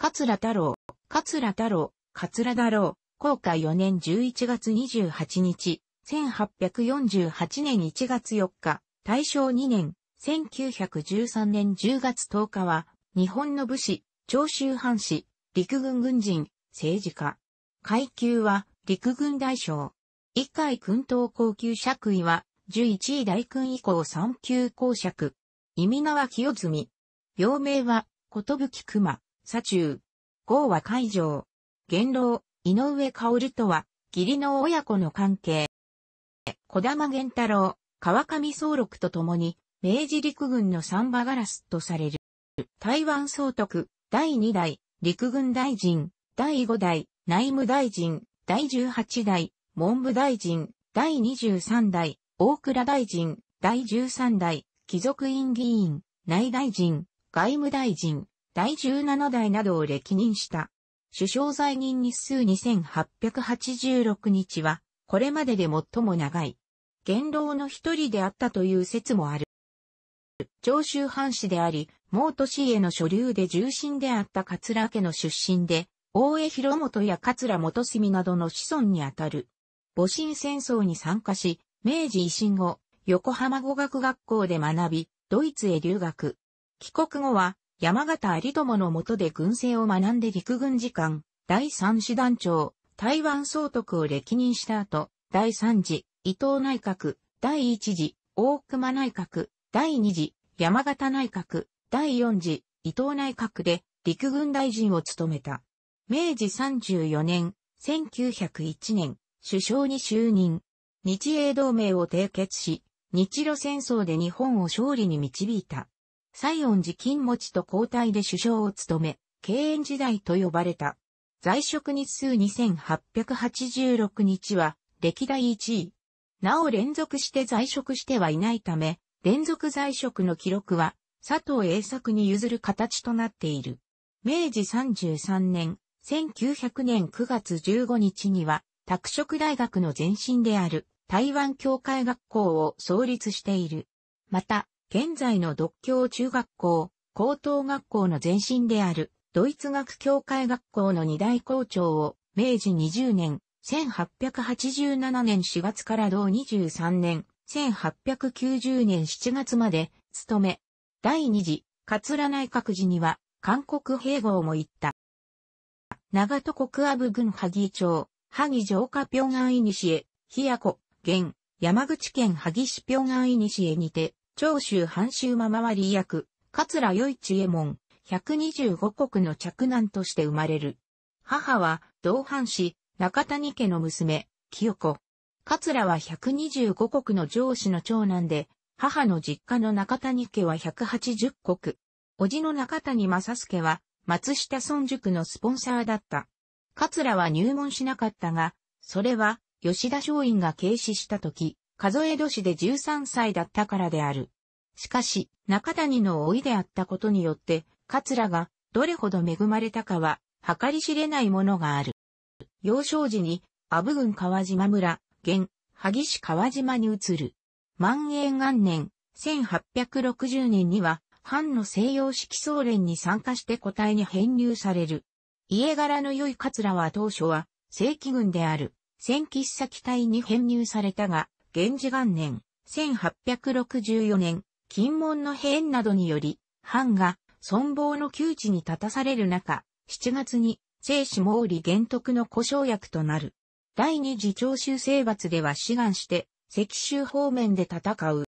桂太郎、桂太郎、桂太郎、公開4年11月28日、1848年1月4日、大正2年、1913年10月10日は、日本の武士、長州藩士、陸軍軍人、政治家。階級は、陸軍大将。一階君等高級爵位は、11位大君以降3級公爵。意味は清積。病名は、ことぶき熊。左中。豪は会場。元老、井上薫とは、義理の親子の関係。小玉源太郎、川上総六と共に、明治陸軍の三馬ガラスとされる。台湾総督、第二代、陸軍大臣、第五代、内務大臣、第十八代、文部大臣、第二十三代、大倉大臣、第十三代、貴族院議員、内大臣、外務大臣、第17代などを歴任した。首相在任日数2886日は、これまでで最も長い。元老の一人であったという説もある。長州藩士であり、毛都市への所流で重臣であった桂家の出身で、大江広元や桂元住などの子孫にあたる。戊辰戦争に参加し、明治維新後、横浜語学学校で学び、ドイツへ留学。帰国後は、山形有友の下で軍政を学んで陸軍次官、第三師団長、台湾総督を歴任した後、第三次、伊藤内閣、第一次、大熊内閣、第二次、山形内閣、第四次、伊藤内閣で陸軍大臣を務めた。明治34年、1901年、首相に就任。日英同盟を締結し、日露戦争で日本を勝利に導いた。西恩寺金持と交代で首相を務め、敬遠時代と呼ばれた。在職日数2886日は、歴代1位。なお連続して在職してはいないため、連続在職の記録は、佐藤栄作に譲る形となっている。明治33年、1900年9月15日には、拓殖大学の前身である台湾協会学校を創立している。また、現在の独協中学校、高等学校の前身である、ドイツ学協会学校の二大校長を、明治20年、1887年4月から同23年、1890年7月まで、務め、第二次、桂内閣時には、韓国併合も行った。長戸国阿部郡萩町、萩城下平安い西へ、日夜子、現、山口県萩市平安い西へにて、長州藩州間回り役、桂与一右衛門、125国の着難として生まれる。母は、同藩士、中谷家の娘、清子。桂は125国の上司の長男で、母の実家の中谷家は180国。叔父の中谷正助は、松下村塾のスポンサーだった。桂は入門しなかったが、それは、吉田松陰が軽視した時、数え年で13歳だったからである。しかし、中谷の老いであったことによって、桂がどれほど恵まれたかは、計り知れないものがある。幼少時に、阿武郡川島村、現、萩市川島に移る。万延元年、1860年には、藩の西洋式総連に参加して個体に編入される。家柄の良い桂は当初は、正規軍である、戦喫機隊に編入されたが、源氏元年、1864年、金門の変などにより、藩が存亡の窮地に立たされる中、7月に、聖子毛利玄徳の故障役となる。第二次長州征伐では志願して、石州方面で戦う。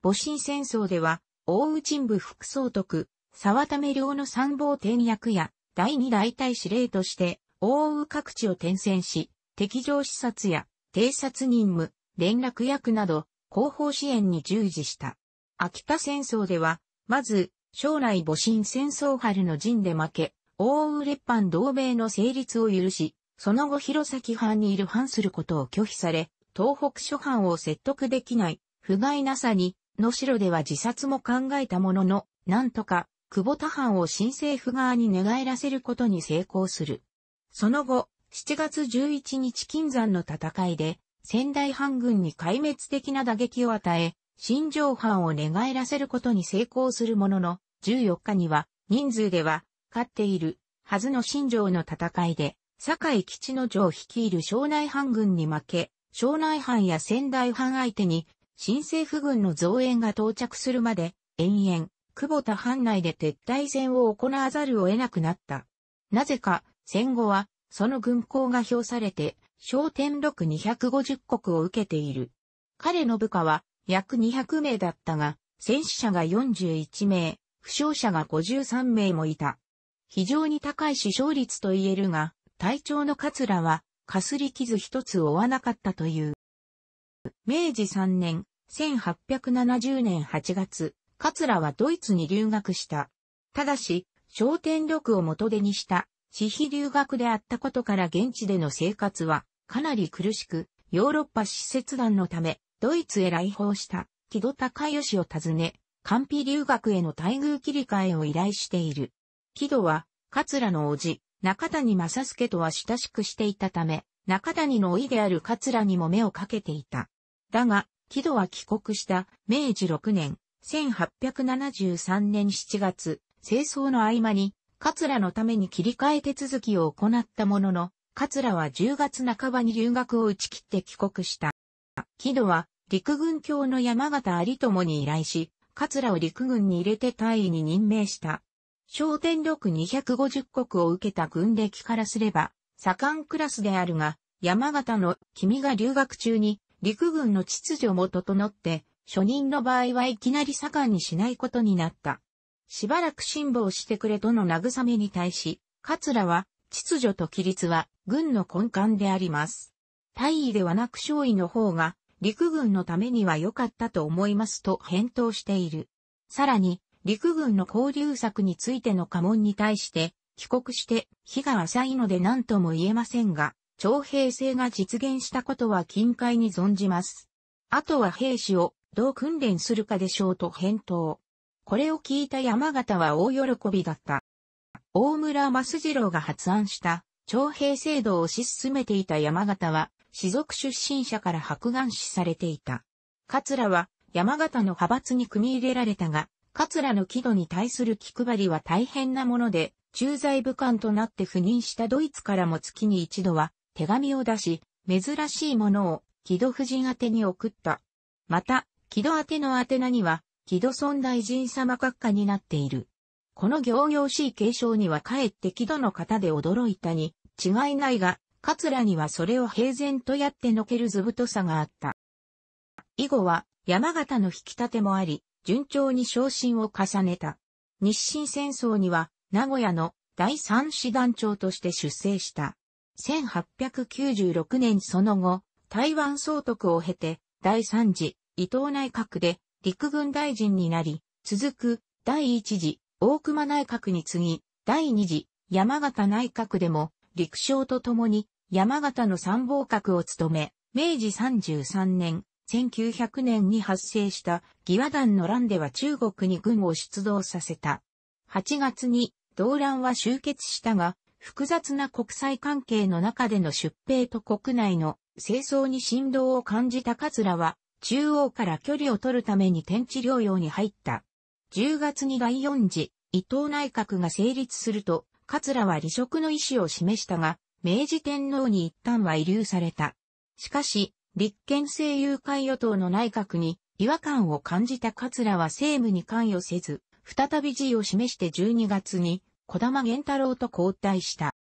戊辰戦争では、大内部副総督、沢田目良の参謀転役や、第二大隊司令として、大内各地を転戦し、敵情視察や偵察任務、連絡役など、広報支援に従事した。秋田戦争では、まず、将来母親戦争春の陣で負け、大浦列藩同盟の成立を許し、その後弘前藩にいる反することを拒否され、東北諸藩を説得できない、不甲斐なさに、野城では自殺も考えたものの、なんとか、久保田藩を新政府側に寝返らせることに成功する。その後、7月11日金山の戦いで、仙台藩軍に壊滅的な打撃を与え、新城藩を寝返らせることに成功するものの、14日には、人数では、勝っている、はずの新城の戦いで、坂井吉城を率いる庄内藩軍に負け、庄内藩や仙台藩相手に、新政府軍の増援が到着するまで、延々、久保田藩内で撤退戦を行わざるを得なくなった。なぜか、戦後は、その軍港が評されて、小天禄250国を受けている。彼の部下は約200名だったが、戦死者が41名、負傷者が53名もいた。非常に高い死傷率と言えるが、隊長のカツラは、かすり傷一つ負わなかったという。明治3年、1870年8月、カツラはドイツに留学した。ただし、商天録を元手にした、私費留学であったことから現地での生活は、かなり苦しく、ヨーロッパ使節団のため、ドイツへ来訪した木戸高義を訪ね、官費留学への待遇切り替えを依頼している。木戸は、桂の叔父、中谷正助とは親しくしていたため、中谷のいである桂にも目をかけていた。だが、木戸は帰国した明治6年、1873年7月、清掃の合間に、桂のために切り替え手続きを行ったものの、桂は10月半ばに留学を打ち切って帰国した。木戸は陸軍卿の山形有友に依頼し、桂を陸軍に入れて大尉に任命した。小天力250国を受けた軍歴からすれば、左官クラスであるが、山形の君が留学中に陸軍の秩序も整って、初任の場合はいきなり左官にしないことになった。しばらく辛抱してくれとの慰めに対し、桂は、秩序と規律は軍の根幹であります。大尉ではなく少尉の方が、陸軍のためには良かったと思いますと返答している。さらに、陸軍の交流策についての家紋に対して、帰国して、日が浅いので何とも言えませんが、徴兵制が実現したことは近海に存じます。あとは兵士をどう訓練するかでしょうと返答。これを聞いた山形は大喜びだった。大村益次郎が発案した徴兵制度を推し進めていた山形は、士族出身者から白眼視されていた。桂は、山形の派閥に組み入れられたが、桂の木戸に対する気配りは大変なもので、駐在武官となって赴任したドイツからも月に一度は手紙を出し、珍しいものを木戸夫人宛てに送った。また、木戸宛ての宛名には、木戸尊大臣様閣下になっている。この行々しい継承にはかえって木戸の方で驚いたに、違いないが、桂にはそれを平然とやってのける図太さがあった。以後は、山形の引き立てもあり、順調に昇進を重ねた。日清戦争には、名古屋の第三師団長として出征した。1896年その後、台湾総督を経て、第三次伊藤内閣で陸軍大臣になり、続く第一次大熊内閣に次、ぎ、第二次山形内閣でも陸将と共に山形の参謀閣を務め、明治33年、1900年に発生した義和団の乱では中国に軍を出動させた。8月に動乱は終結したが、複雑な国際関係の中での出兵と国内の清掃に振動を感じた桂は、中央から距離を取るために天地療養に入った。10月に第4次、伊藤内閣が成立すると、桂は離職の意思を示したが、明治天皇に一旦は遺留された。しかし、立憲政友会与党の内閣に違和感を感じた桂は政務に関与せず、再び辞意を示して12月に、小玉玄太郎と交代した。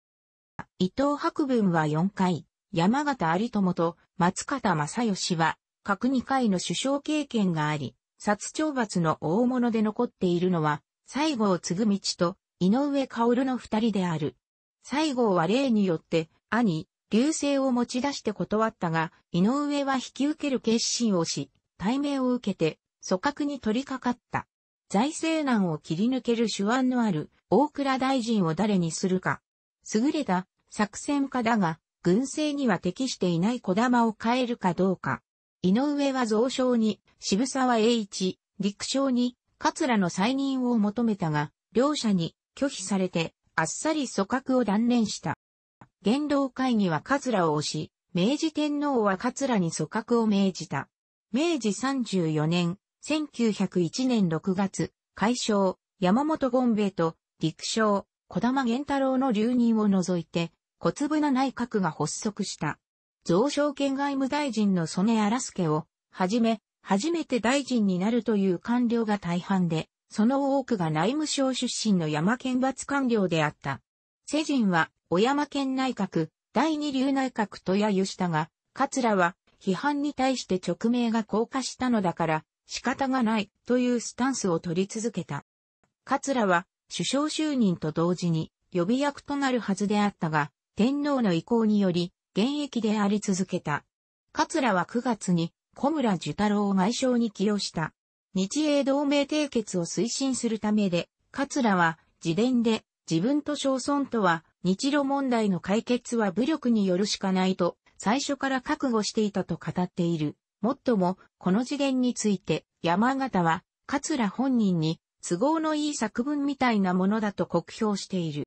伊藤博文は4回、山形有友と松方正義は、各2回の首相経験があり、殺懲罰の大物で残っているのは、西郷継道と井上薫の二人である。西郷は例によって、兄、流星を持ち出して断ったが、井上は引き受ける決心をし、対面を受けて、組閣に取り掛かった。財政難を切り抜ける手腕のある大倉大臣を誰にするか。優れた作戦家だが、軍政には適していない児玉を変えるかどうか。井上は増床に、渋沢栄一、陸将に、桂の再任を求めたが、両者に拒否されて、あっさり組閣を断念した。元老会議は桂を推し、明治天皇は桂に組閣を命じた。明治34年、1901年6月、海将、山本権兵衛と、陸将、小玉源太郎の留任を除いて、小粒な内閣が発足した。増商権外務大臣の曽根荒助を、はじめ、初めて大臣になるという官僚が大半で、その多くが内務省出身の山県抜官僚であった。世人は、小山県内閣、第二流内閣と揶揄したが、桂は、批判に対して直命が降下したのだから、仕方がないというスタンスを取り続けた。桂は首相就任と同時に予備役となるはずであったが、天皇の意向により現役であり続けた。桂は9月に小村寿太郎を外相に起用した。日英同盟締結を推進するためで、桂は自伝で自分と小村とは日露問題の解決は武力によるしかないと最初から覚悟していたと語っている。もっとも、この自伝について山形は桂本人に都合のいい作文みたいなものだと酷評している。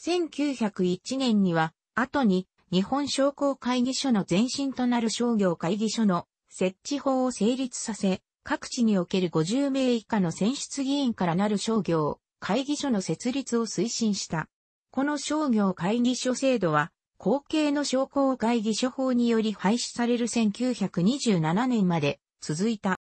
1901年には、後に日本商工会議所の前身となる商業会議所の設置法を成立させ、各地における50名以下の選出議員からなる商業会議所の設立を推進した。この商業会議所制度は、後継の商工会議所法により廃止される1927年まで続いた。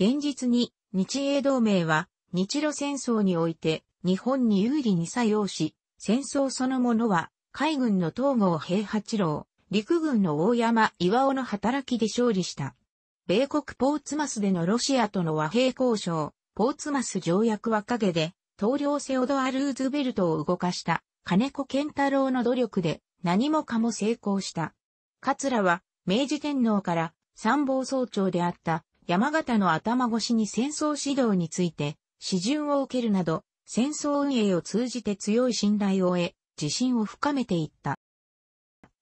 現実に日英同盟は日露戦争において日本に有利に作用し、戦争そのものは海軍の東郷平八郎、陸軍の大山岩尾の働きで勝利した。米国ポーツマスでのロシアとの和平交渉、ポーツマス条約は陰で、統領セオドア・ルーズベルトを動かした、金子健太郎の努力で、何もかも成功した。桂は、明治天皇から参謀総長であった山形の頭越しに戦争指導について、指順を受けるなど、戦争運営を通じて強い信頼を得、自信を深めていった。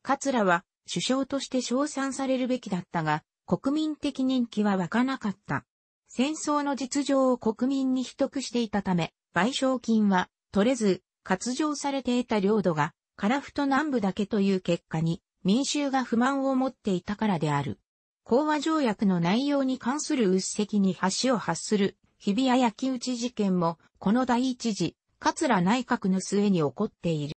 桂は首相として称賛されるべきだったが、国民的人気は湧かなかった。戦争の実情を国民に秘匿していたため、賠償金は取れず、割譲されていた領土が、樺太南部だけという結果に、民衆が不満を持っていたからである。講和条約の内容に関する鬱積に橋を発する、日比谷焼き討ち事件も、この第一次、桂内閣の末に起こっている。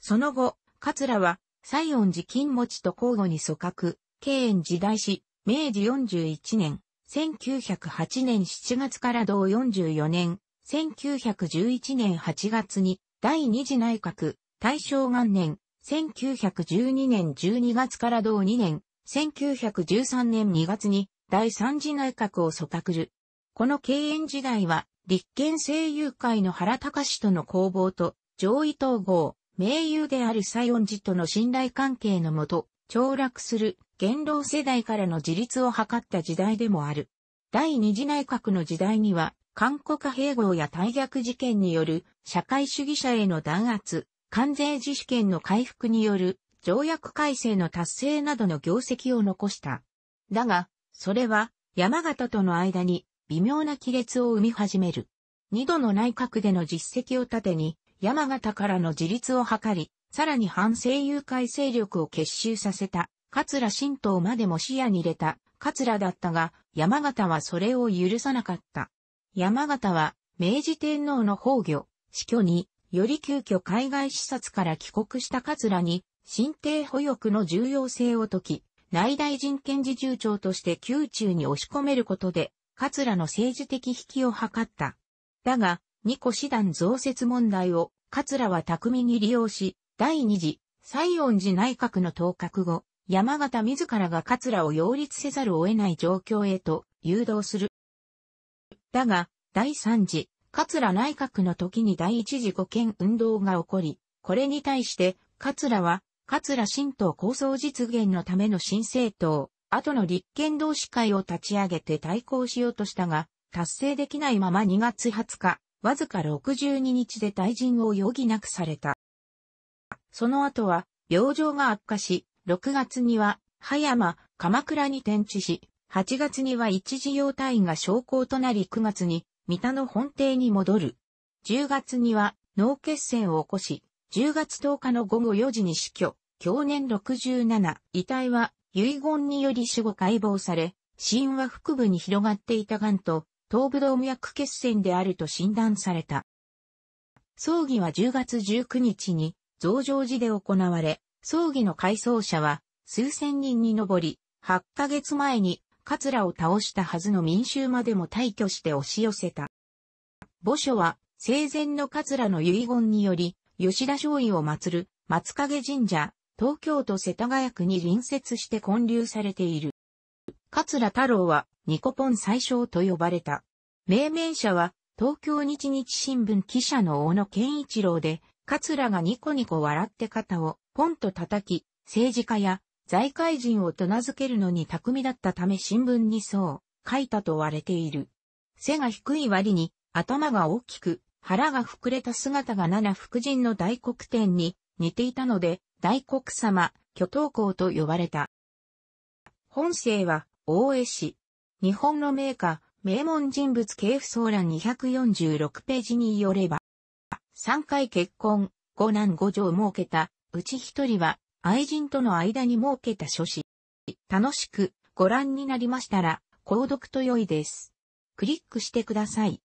その後、桂は、西園寺金持と交互に組閣、慶園時代し、明治41年、1908年7月から同44年、1911年8月に、第二次内閣、大正元年、1912年12月から同2年、1913年2月に、第三次内閣を組閣る。この慶園時代は、立憲政友会の原隆との攻防と、上位統合、盟友であるサヨン寺との信頼関係のもと、凋落する元老世代からの自立を図った時代でもある。第二次内閣の時代には、韓国併合や大逆事件による社会主義者への弾圧、関税自主権の回復による条約改正の達成などの業績を残した。だが、それは山形との間に微妙な亀裂を生み始める。二度の内閣での実績を盾に、山形からの自立を図り、さらに反政友会勢力を結集させた、桂新党までも視野に入れた、桂だったが、山形はそれを許さなかった。山形は、明治天皇の崩御、死去に、より急遽海外視察から帰国した桂に、新帝保翼の重要性を解き、内大臣権自重長として宮中に押し込めることで、桂の政治的引きを図った。だが、二個師団増設問題を、桂は巧みに利用し、第二次、西恩寺内閣の当確後、山形自らが桂を擁立せざるを得ない状況へと誘導する。だが、第三次、桂内閣の時に第一次護憲運動が起こり、これに対して、桂は、桂新党構想実現のための新政党、後の立憲同士会を立ち上げて対抗しようとしたが、達成できないまま2月20日、わずか62日で退陣を余儀なくされた。その後は、病状が悪化し、6月には、葉山、鎌倉に転地し、8月には一時用隊員が昇降となり9月に、三田の本邸に戻る。10月には、脳血栓を起こし、10月10日の午後4時に死去、去年67、遺体は遺言により死後解剖され、死因は腹部に広がっていた癌と頭部動脈血栓であると診断された。葬儀は10月19日に増上寺で行われ、葬儀の回送者は数千人に上り、8ヶ月前にカツラを倒したはずの民衆までも退去して押し寄せた。墓所は生前のカツラの遺言により、吉田松陰を祀る松影神社、東京都世田谷区に隣接して建立されている。桂太郎はニコポン最小と呼ばれた。命名者は東京日日新聞記者の小野健一郎で、桂がニコニコ笑って肩をポンと叩き、政治家や財界人をと名付けるのに巧みだったため新聞にそう書いたと言われている。背が低い割に頭が大きく腹が膨れた姿が七福神の大黒天に似ていたので大黒様、巨頭公と呼ばれた。本性は大江市。日本の名家、名門人物系譜総欄246ページによれば、3回結婚、5男5女を設けた、うち一人は愛人との間に設けた書士。楽しくご覧になりましたら、購読と良いです。クリックしてください。